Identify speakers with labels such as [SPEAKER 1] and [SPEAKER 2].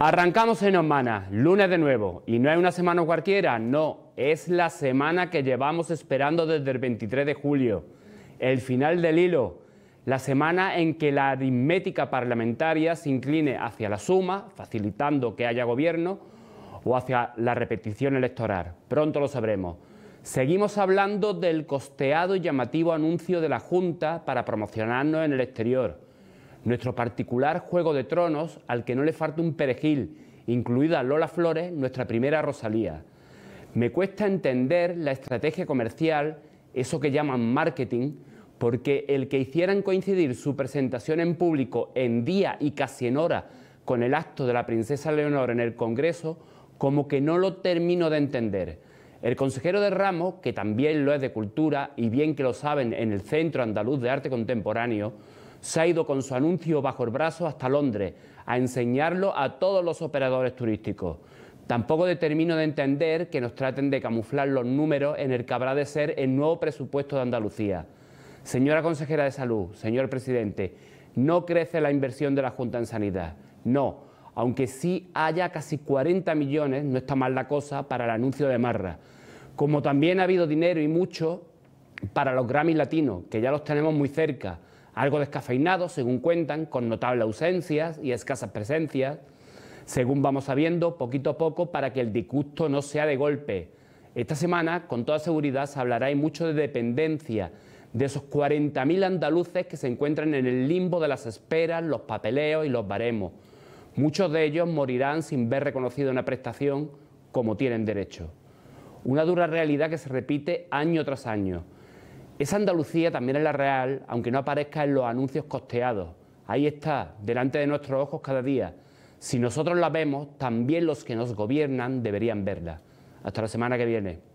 [SPEAKER 1] Arrancamos en Osmana, lunes de nuevo, y no es una semana cualquiera, no, es la semana que llevamos esperando desde el 23 de julio, el final del hilo, la semana en que la aritmética parlamentaria se incline hacia la suma, facilitando que haya gobierno, o hacia la repetición electoral, pronto lo sabremos. Seguimos hablando del costeado y llamativo anuncio de la Junta para promocionarnos en el exterior nuestro particular juego de tronos al que no le falta un perejil, incluida Lola Flores, nuestra primera Rosalía. Me cuesta entender la estrategia comercial, eso que llaman marketing, porque el que hicieran coincidir su presentación en público en día y casi en hora con el acto de la princesa Leonor en el Congreso, como que no lo termino de entender. El consejero de Ramos, que también lo es de Cultura y bien que lo saben en el Centro Andaluz de Arte Contemporáneo, se ha ido con su anuncio bajo el brazo hasta Londres a enseñarlo a todos los operadores turísticos. Tampoco determino de entender que nos traten de camuflar los números en el que habrá de ser el nuevo presupuesto de Andalucía. Señora consejera de Salud, señor presidente, no crece la inversión de la Junta en Sanidad. No, aunque sí haya casi 40 millones, no está mal la cosa, para el anuncio de Marra. Como también ha habido dinero y mucho para los Grammy latinos, que ya los tenemos muy cerca algo descafeinado, según cuentan, con notables ausencias y escasas presencias, según vamos sabiendo, poquito a poco, para que el disgusto no sea de golpe. Esta semana, con toda seguridad, se hablará y mucho de dependencia, de esos 40.000 andaluces que se encuentran en el limbo de las esperas, los papeleos y los baremos. Muchos de ellos morirán sin ver reconocida una prestación como tienen derecho. Una dura realidad que se repite año tras año. Esa Andalucía también es la real, aunque no aparezca en los anuncios costeados. Ahí está, delante de nuestros ojos cada día. Si nosotros la vemos, también los que nos gobiernan deberían verla. Hasta la semana que viene.